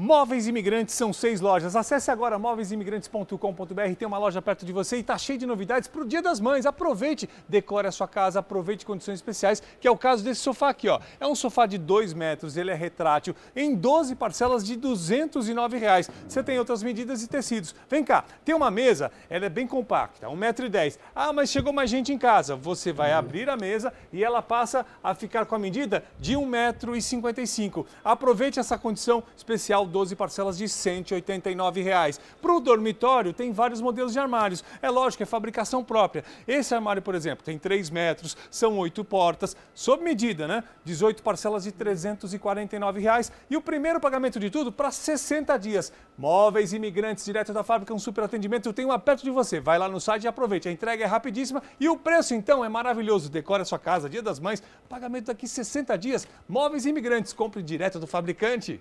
Móveis Imigrantes são seis lojas. Acesse agora móveisimigrantes.com.br, tem uma loja perto de você e está cheio de novidades para o Dia das Mães. Aproveite, decore a sua casa, aproveite condições especiais, que é o caso desse sofá aqui. Ó. É um sofá de 2 metros, ele é retrátil, em 12 parcelas de R$ reais. Você tem outras medidas e tecidos. Vem cá, tem uma mesa, ela é bem compacta, 1,10m. Ah, mas chegou mais gente em casa. Você vai abrir a mesa e ela passa a ficar com a medida de 1,55m. Aproveite essa condição especial 12 parcelas de R$ 189,00. Para o dormitório, tem vários modelos de armários. É lógico, é fabricação própria. Esse armário, por exemplo, tem 3 metros, são 8 portas, sob medida, né? 18 parcelas de R$ 349,00. E o primeiro pagamento de tudo para 60 dias. Móveis imigrantes direto da fábrica, um super atendimento. Eu tenho um aperto de você. Vai lá no site e aproveite. A entrega é rapidíssima e o preço, então, é maravilhoso. Decore a sua casa, Dia das Mães, pagamento daqui 60 dias. Móveis imigrantes, compre direto do fabricante.